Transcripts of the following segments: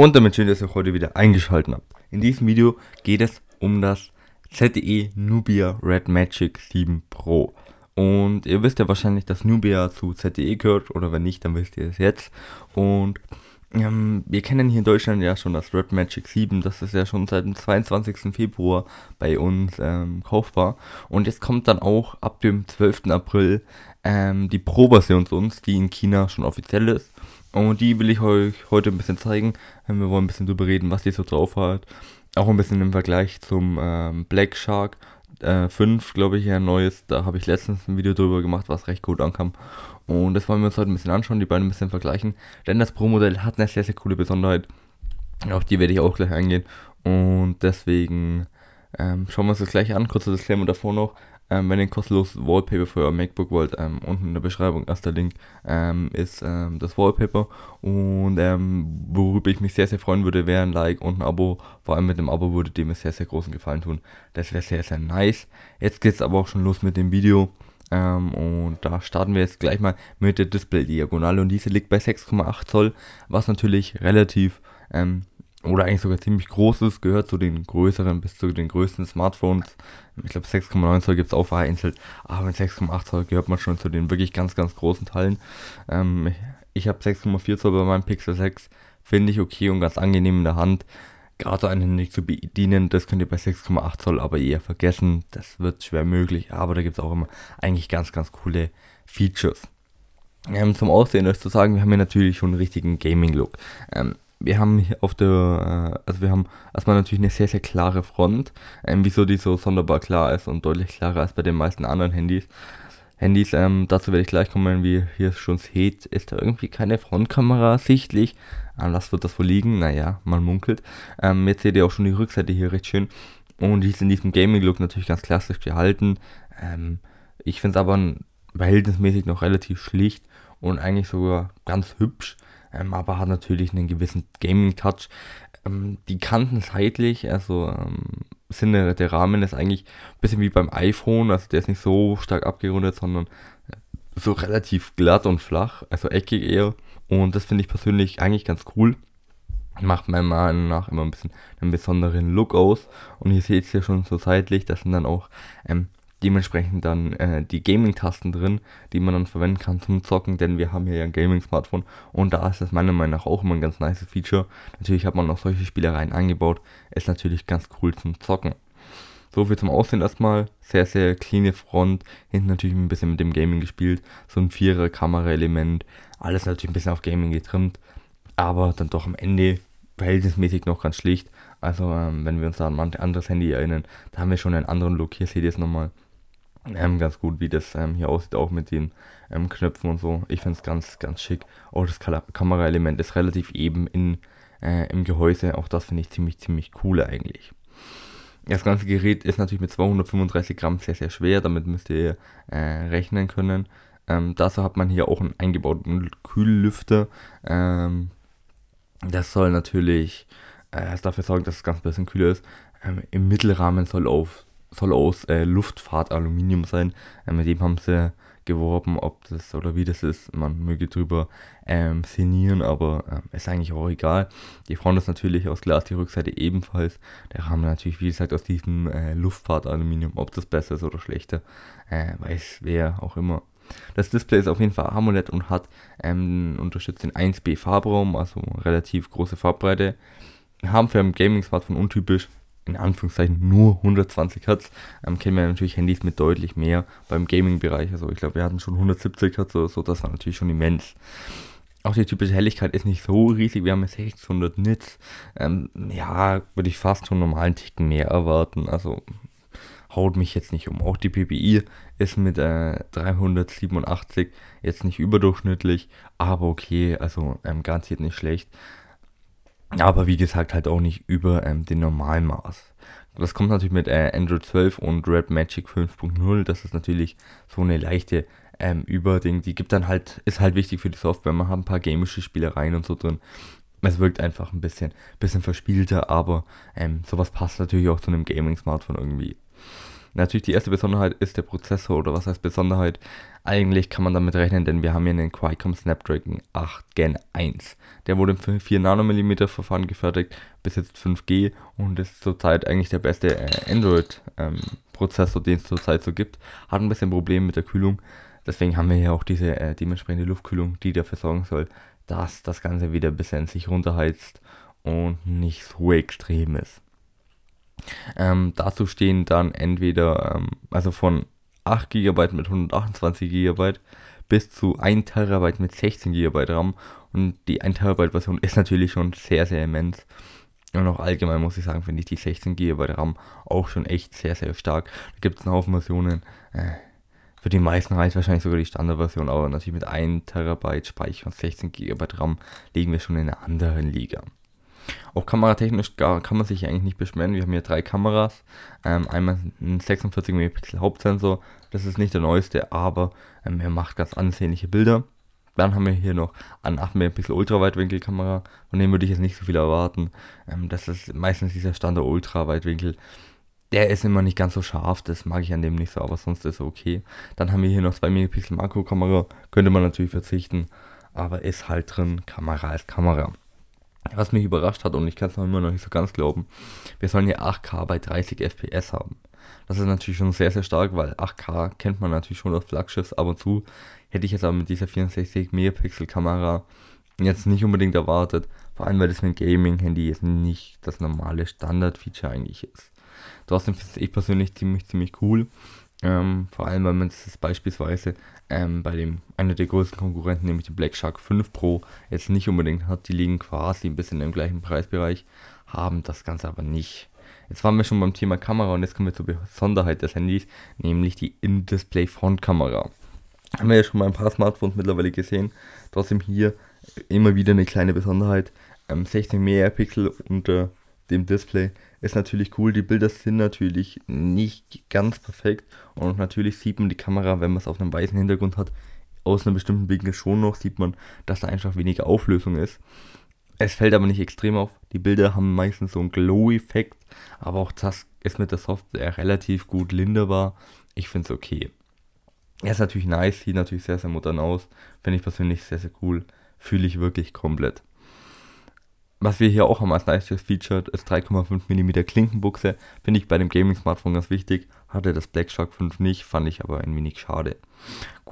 Und damit schön, dass ihr heute wieder eingeschaltet habt. In diesem Video geht es um das ZTE Nubia Red Magic 7 Pro. Und ihr wisst ja wahrscheinlich, dass Nubia zu ZTE gehört, oder wenn nicht, dann wisst ihr es jetzt. Und ähm, wir kennen hier in Deutschland ja schon das Red Magic 7, das ist ja schon seit dem 22. Februar bei uns ähm, kaufbar. Und jetzt kommt dann auch ab dem 12. April ähm, die Pro-Version zu uns, die in China schon offiziell ist. Und die will ich euch heute ein bisschen zeigen. Ähm, wir wollen ein bisschen drüber reden, was die so drauf hat. Auch ein bisschen im Vergleich zum ähm, Black Shark äh, 5, glaube ich, ein neues. Da habe ich letztens ein Video drüber gemacht, was recht gut ankam. Und das wollen wir uns heute ein bisschen anschauen, die beiden ein bisschen vergleichen. Denn das Pro-Modell hat eine sehr, sehr coole Besonderheit. Auf die werde ich auch gleich eingehen. Und deswegen ähm, schauen wir uns das gleich an, kurzer Disclaimer davor noch. Ähm, wenn ihr ein kostenloses Wallpaper für euer MacBook wollt, ähm, unten in der Beschreibung, erster Link, ähm, ist ähm, das Wallpaper. Und ähm, worüber ich mich sehr, sehr freuen würde, wäre ein Like und ein Abo. Vor allem mit dem Abo würde dem sehr, sehr großen Gefallen tun. Das wäre sehr, sehr nice. Jetzt geht es aber auch schon los mit dem Video. Ähm, und da starten wir jetzt gleich mal mit der Display-Diagonale. Und diese liegt bei 6,8 Zoll, was natürlich relativ ähm, oder eigentlich sogar ziemlich großes, gehört zu den größeren bis zu den größten Smartphones. Ich glaube 6,9 Zoll gibt es auch vereinzelt, aber mit 6,8 Zoll gehört man schon zu den wirklich ganz, ganz großen Teilen. Ähm, ich habe 6,4 Zoll bei meinem Pixel 6, finde ich okay und ganz angenehm in der Hand. Gerade so einen nicht zu bedienen, das könnt ihr bei 6,8 Zoll aber eher vergessen. Das wird schwer möglich, aber da gibt es auch immer eigentlich ganz, ganz coole Features. Ähm, zum Aussehen ist zu sagen, wir haben hier natürlich schon einen richtigen Gaming-Look. Ähm, wir haben auf der, äh, also wir haben erstmal natürlich eine sehr, sehr klare Front, ähm, wieso die so sonderbar klar ist und deutlich klarer als bei den meisten anderen Handys. Handys, ähm, dazu werde ich gleich kommen, wie ihr hier schon seht, ist da irgendwie keine Frontkamera sichtlich. An was wird das wohl liegen? Naja, man munkelt. Ähm, jetzt seht ihr auch schon die Rückseite hier recht schön. Und die ist in diesem Gaming-Look natürlich ganz klassisch gehalten. Ähm, ich finde es aber verhältnismäßig noch relativ schlicht und eigentlich sogar ganz hübsch ähm, aber hat natürlich einen gewissen Gaming-Touch. Ähm, die Kanten seitlich, also ähm, sind der, der Rahmen ist eigentlich ein bisschen wie beim iPhone, also der ist nicht so stark abgerundet, sondern äh, so relativ glatt und flach, also eckig eher. Und das finde ich persönlich eigentlich ganz cool. Macht meiner Meinung nach immer ein bisschen einen besonderen Look aus. Und ihr seht es hier schon so seitlich, das sind dann auch ähm, dementsprechend dann äh, die Gaming-Tasten drin, die man dann verwenden kann zum Zocken, denn wir haben hier ja ein Gaming-Smartphone und da ist das meiner Meinung nach auch immer ein ganz nice Feature. Natürlich hat man noch solche Spielereien eingebaut, ist natürlich ganz cool zum Zocken. So viel zum Aussehen erstmal. Sehr, sehr clean Front. Hinten natürlich ein bisschen mit dem Gaming gespielt. So ein vierer Kamera-Element, Alles natürlich ein bisschen auf Gaming getrimmt. Aber dann doch am Ende verhältnismäßig noch ganz schlicht. Also, ähm, wenn wir uns da an ein anderes Handy erinnern, da haben wir schon einen anderen Look. Hier seht ihr es nochmal ähm, ganz gut, wie das ähm, hier aussieht, auch mit den ähm, Knöpfen und so. Ich finde es ganz, ganz schick. Auch das Kameraelement ist relativ eben in, äh, im Gehäuse. Auch das finde ich ziemlich, ziemlich cool eigentlich. Das ganze Gerät ist natürlich mit 235 Gramm sehr, sehr schwer. Damit müsst ihr äh, rechnen können. Ähm, dazu hat man hier auch einen eingebauten Kühllüfter. Ähm, das soll natürlich äh, dafür sorgen, dass es ganz ein bisschen kühler ist. Ähm, Im Mittelrahmen soll auf soll aus äh, Luftfahrtaluminium sein. Äh, mit dem haben sie geworben, ob das oder wie das ist. Man möge drüber ähm, sinnieren, aber äh, ist eigentlich auch egal. Die Front ist natürlich aus Glas, die Rückseite ebenfalls. Der Rahmen natürlich, wie gesagt, aus diesem äh, Luftfahrtaluminium. Ob das besser ist oder schlechter, äh, weiß wer auch immer. Das Display ist auf jeden Fall AMOLED und hat ähm, unterstützt den 1B Farbraum, also relativ große Farbbreite. Haben für ein Gaming-Smartphone untypisch, in Anführungszeichen nur 120 Hertz. Ähm, kennen wir natürlich Handys mit deutlich mehr beim Gaming-Bereich. Also ich glaube, wir hatten schon 170 Hertz oder so, das war natürlich schon immens. Auch die typische Helligkeit ist nicht so riesig, wir haben jetzt 600 Nits. Ähm, ja, würde ich fast schon normalen Ticken mehr erwarten. Also haut mich jetzt nicht um. Auch die PPI ist mit äh, 387 jetzt nicht überdurchschnittlich, aber okay, also ähm, garantiert nicht schlecht. Aber wie gesagt, halt auch nicht über ähm, den normalen Maß. Das kommt natürlich mit äh, Android 12 und Red Magic 5.0. Das ist natürlich so eine leichte ähm, Überding. Die gibt dann halt, ist halt wichtig für die Software. Man hat ein paar gamische Spielereien und so drin. Es wirkt einfach ein bisschen, bisschen verspielter, aber ähm, sowas passt natürlich auch zu einem Gaming-Smartphone irgendwie. Natürlich die erste Besonderheit ist der Prozessor oder was heißt Besonderheit? Eigentlich kann man damit rechnen, denn wir haben hier einen Qualcomm Snapdragon 8 Gen 1. Der wurde im 4 Nanometer Verfahren gefertigt, besitzt 5G und ist zurzeit eigentlich der beste äh, Android ähm, Prozessor, den es zurzeit so gibt. Hat ein bisschen Probleme mit der Kühlung, deswegen haben wir hier auch diese äh, dementsprechende Luftkühlung, die dafür sorgen soll, dass das Ganze wieder ein bisschen sich runterheizt und nicht so extrem ist. Ähm, dazu stehen dann entweder, ähm, also von 8 GB mit 128 GB bis zu 1 TB mit 16 GB RAM. Und die 1 TB Version ist natürlich schon sehr, sehr immens. Und auch allgemein muss ich sagen, finde ich die 16 GB RAM auch schon echt sehr, sehr stark. Da gibt es einen Haufen Versionen. Äh, für die meisten reicht wahrscheinlich sogar die Standardversion, aber natürlich mit 1 TB Speicher und 16 GB RAM liegen wir schon in einer anderen Liga. Auch kameratechnisch kann man sich eigentlich nicht beschweren. Wir haben hier drei Kameras. Ähm, einmal ein 46 Megapixel Hauptsensor. Das ist nicht der neueste, aber ähm, er macht ganz ansehnliche Bilder. Dann haben wir hier noch an 8 Megapixel Ultraweitwinkelkamera. Von dem würde ich jetzt nicht so viel erwarten. Ähm, das ist meistens dieser Standard Ultraweitwinkel. Der ist immer nicht ganz so scharf, das mag ich an dem nicht so, aber sonst ist er okay. Dann haben wir hier noch 2 Megapixel Makrokamera, könnte man natürlich verzichten, aber ist halt drin, Kamera ist Kamera. Was mich überrascht hat, und ich kann es noch immer noch nicht so ganz glauben, wir sollen ja 8K bei 30 FPS haben. Das ist natürlich schon sehr, sehr stark, weil 8K kennt man natürlich schon auf Flaggschiffs ab und zu. Hätte ich jetzt aber mit dieser 64-Megapixel-Kamera jetzt nicht unbedingt erwartet. Vor allem, weil das mit Gaming-Handy jetzt nicht das normale Standard-Feature eigentlich ist. Trotzdem finde ich persönlich ziemlich, ziemlich cool. Ähm, vor allem, weil man es beispielsweise ähm, bei dem einer der größten Konkurrenten, nämlich dem Black Shark 5 Pro, jetzt nicht unbedingt hat. Die liegen quasi ein bisschen im gleichen Preisbereich, haben das Ganze aber nicht. Jetzt waren wir schon beim Thema Kamera und jetzt kommen wir zur Besonderheit des Handys, nämlich die In-Display-Frontkamera. Haben wir ja schon mal ein paar Smartphones mittlerweile gesehen. Trotzdem hier immer wieder eine kleine Besonderheit. Ähm, 16 Megapixel unter dem Display ist natürlich cool. Die Bilder sind natürlich nicht ganz perfekt und natürlich sieht man die Kamera, wenn man es auf einem weißen Hintergrund hat, aus einem bestimmten Winkel schon noch, sieht man, dass da einfach weniger Auflösung ist. Es fällt aber nicht extrem auf. Die Bilder haben meistens so einen Glow-Effekt, aber auch das ist mit der Software relativ gut linderbar. Ich finde es okay. Er ist natürlich nice, sieht natürlich sehr, sehr modern aus. Finde ich persönlich sehr, sehr cool. Fühle ich wirklich komplett was wir hier auch haben als nices Feature ist 3,5 mm Klinkenbuchse. Finde ich bei dem Gaming-Smartphone ganz wichtig. Hatte das Black Shark 5 nicht, fand ich aber ein wenig schade.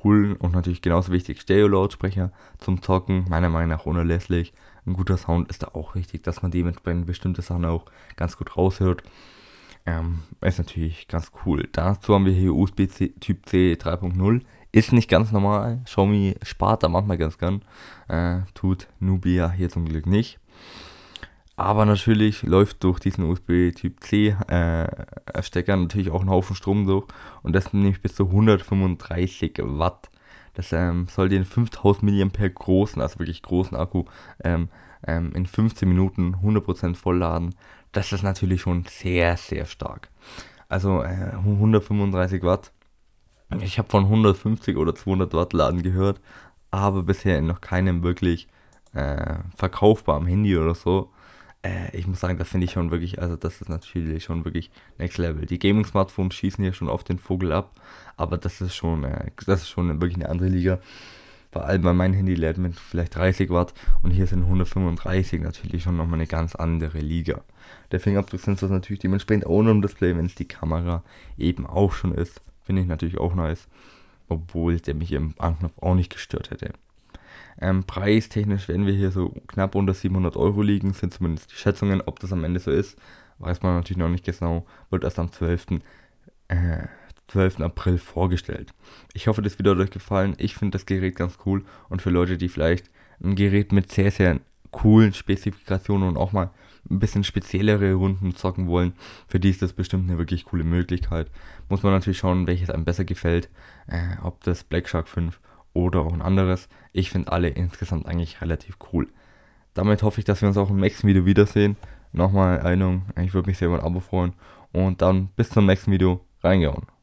Cool und natürlich genauso wichtig Stereo-Lautsprecher zum Zocken, meiner Meinung nach unerlässlich. Ein guter Sound ist da auch wichtig, dass man dementsprechend bestimmte Sachen auch ganz gut raushört. Ähm, ist natürlich ganz cool. Dazu haben wir hier USB -C, Typ C 3.0 ist nicht ganz normal. Xiaomi spart da manchmal ganz gern. Äh, tut Nubia hier zum Glück nicht. Aber natürlich läuft durch diesen USB Typ C äh, Stecker natürlich auch ein Haufen Strom durch und das nämlich bis zu 135 Watt. Das ähm, soll den 5000 mAh großen, also wirklich großen Akku ähm, ähm, in 15 Minuten 100% vollladen. Das ist natürlich schon sehr, sehr stark. Also äh, 135 Watt. Ich habe von 150 oder 200 Watt Laden gehört, aber bisher in noch keinem wirklich äh, verkaufbar am Handy oder so. Äh, ich muss sagen, das finde ich schon wirklich, also das ist natürlich schon wirklich Next Level. Die Gaming-Smartphones schießen hier schon auf den Vogel ab, aber das ist schon, äh, das ist schon wirklich eine andere Liga. Vor allem bei meinem Handy lädt mit vielleicht 30 Watt und hier sind 135 natürlich schon nochmal eine ganz andere Liga. Der Fingerabdrucksensor ist natürlich dementsprechend ohne im Display, wenn es die Kamera eben auch schon ist. Finde ich natürlich auch nice, obwohl der mich im Anknopf auch nicht gestört hätte. Ähm, preistechnisch werden wir hier so knapp unter 700 Euro liegen, sind zumindest die Schätzungen. Ob das am Ende so ist, weiß man natürlich noch nicht genau. Wird erst am 12. Äh, 12. April vorgestellt. Ich hoffe, das Video hat euch gefallen. Ich finde das Gerät ganz cool und für Leute, die vielleicht ein Gerät mit sehr, sehr coolen Spezifikationen und auch mal ein bisschen speziellere Runden zocken wollen, für die ist das bestimmt eine wirklich coole Möglichkeit. Muss man natürlich schauen, welches einem besser gefällt, äh, ob das Black Shark 5 oder auch ein anderes. Ich finde alle insgesamt eigentlich relativ cool. Damit hoffe ich, dass wir uns auch im nächsten Video wiedersehen. Nochmal Erinnerung, ich würde mich sehr über ein Abo freuen. Und dann bis zum nächsten Video. Reingehauen.